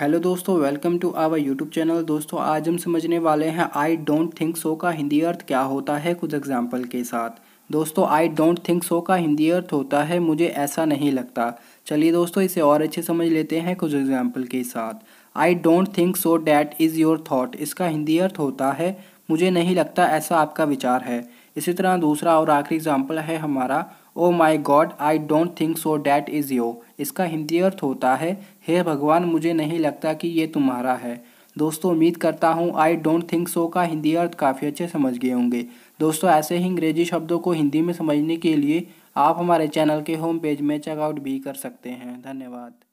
hello दोस्तों welcome to our YouTube channel दोस्तों आज हम समझने वाले हैं आई डोंट थिंक सो का हिंदी अर्थ क्या होता है कुछ एग्जाम्पल के साथ दोस्तों आई डोंट थिंक सो का हिंदी अर्थ होता है मुझे ऐसा नहीं लगता चलिए दोस्तों इसे और अच्छे समझ लेते हैं कुछ एग्जाम्पल के साथ I don't think so that is your thought इसका हिंदी अर्थ होता है मुझे नहीं लगता ऐसा आपका विचार है इसी तरह दूसरा और आखिरी एग्जाम्पल है हमारा oh my god I don't think so that is your इसका हिंदी अर्थ होता है हे hey भगवान मुझे नहीं लगता कि ये तुम्हारा है दोस्तों उम्मीद करता हूँ आई डोंट थिंक सो का हिंदी अर्थ काफ़ी अच्छे समझ गए होंगे दोस्तों ऐसे ही अंग्रेजी शब्दों को हिंदी में समझने के लिए आप हमारे चैनल के होम पेज में चेकआउट भी कर सकते हैं धन्यवाद